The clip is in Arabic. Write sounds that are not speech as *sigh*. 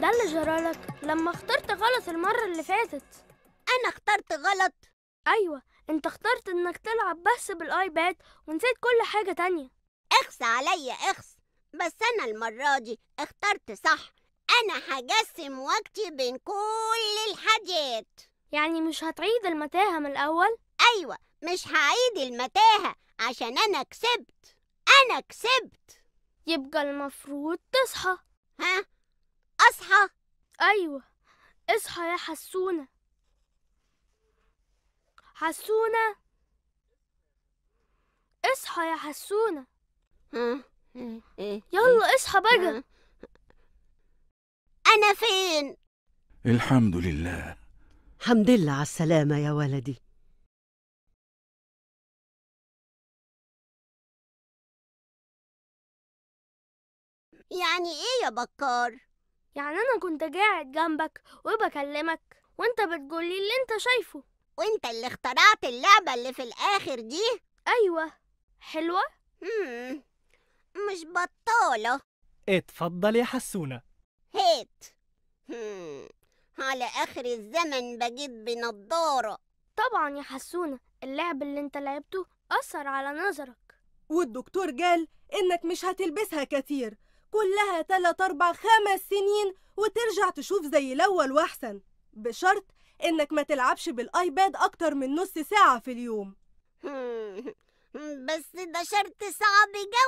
ده اللي جرالك لما اخترت غلط المرة اللي فاتت أنا اخترت غلط؟ أيوة أنت اخترت إنك تلعب بس بالآيباد ونسيت كل حاجة تانية اخس عليا اخس بس أنا المرة دي اخترت صح أنا هجسم وقتي بين كل الحاجات يعني مش هتعيد المتاهة من الأول؟ أيوة مش هعيد المتاهة عشان أنا كسبت أنا كسبت يبقى المفروض تصحى ها أيوة اصحى يا حسونة حسونة اصحى يا حسونة يلا اصحى بقى أنا فين؟ الحمد لله حمد لله على السلامة يا ولدي يعني إيه يا بكار؟ يعني أنا كنت قاعد جنبك وبكلمك وأنت بتقولي اللي أنت شايفه وأنت اللي اخترعت اللعبة اللي في الآخر دي أيوة حلوة؟ مم. مش بطالة اتفضل يا حسونة هيت مم. على آخر الزمن بجيب بنضارة طبعا يا حسونة اللعب اللي انت لعبته أثر على نظرك والدكتور قال إنك مش هتلبسها كتير كلها تلات أربع خمس سنين وترجع تشوف زي الأول وأحسن بشرط إنك ما تلعبش بالآيباد أكتر من نص ساعة في اليوم *laughs* بس ده شرط صعب جوي